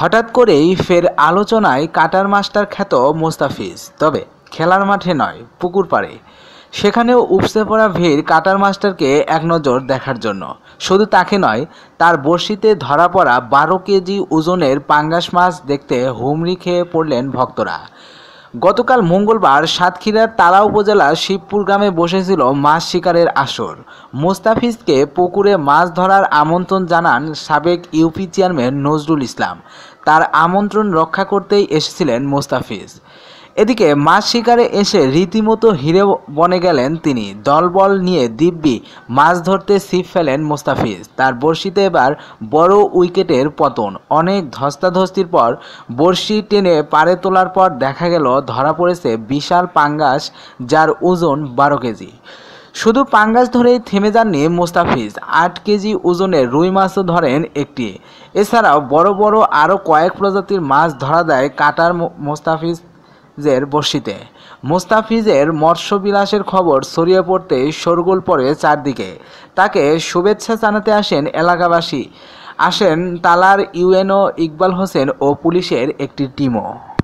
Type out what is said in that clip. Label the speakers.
Speaker 1: হঠাৎ করেই ফের আলোচনায় কাটার মাস্টার খ্যাত মোস্তাফিজ তবে খেলার মাঠে নয় পুকুর পাড়ে সেখানেও উপসে পড়া ভিড় কাটার মাস্টারকে এক নজর দেখার জন্য শুধু তাকে নয় তার বর্ষিতে ধরা পড়া বারো কেজি ওজনের পাঙ্গাস মাছ দেখতে হুমড়ি খেয়ে পড়লেন ভক্তরা গতকাল মঙ্গলবার সাতক্ষীরার তালা উপজেলার শিবপুর গ্রামে বসেছিল মাছ শিকারের আসর মোস্তাফিজকে পুকুরে মাছ ধরার আমন্ত্রণ জানান সাবেক ইউপি চেয়ারম্যান নজরুল ইসলাম তার আমন্ত্রণ রক্ষা করতেই এসেছিলেন মোস্তাফিজ এদিকে মাছ শিকারে এসে রীতিমতো হিরে বনে গেলেন তিনি দলবল নিয়ে দিব্যি মাছ ধরতে ছিপ ফেলেন মোস্তাফিজ তার বর্ষিতে এবার বড় উইকেটের পতন অনেক ধস্তাধস্তির পর বর্ষি টেনে পাড়ে তোলার পর দেখা গেল ধরা পড়েছে বিশাল পাঙ্গাস যার ওজন বারো কেজি শুধু পাঙ্গাস ধরেই থেমে যাননি মোস্তাফিজ আট কেজি ওজনের রুই মাছও ধরেন একটি এছাড়াও বড় বড় আরও কয়েক প্রজাতির মাছ ধরা দেয় কাটার মোস্তাফিজ জের বর্ষিতে মোস্তাফিজের মৎস্যবিলাসের খবর ছড়িয়ে পড়তে শোরগোল পড়ে চারদিকে তাকে শুভেচ্ছা জানাতে আসেন এলাকাবাসী আসেন তালার ইউএনও ইকবাল হোসেন ও পুলিশের একটি টিমও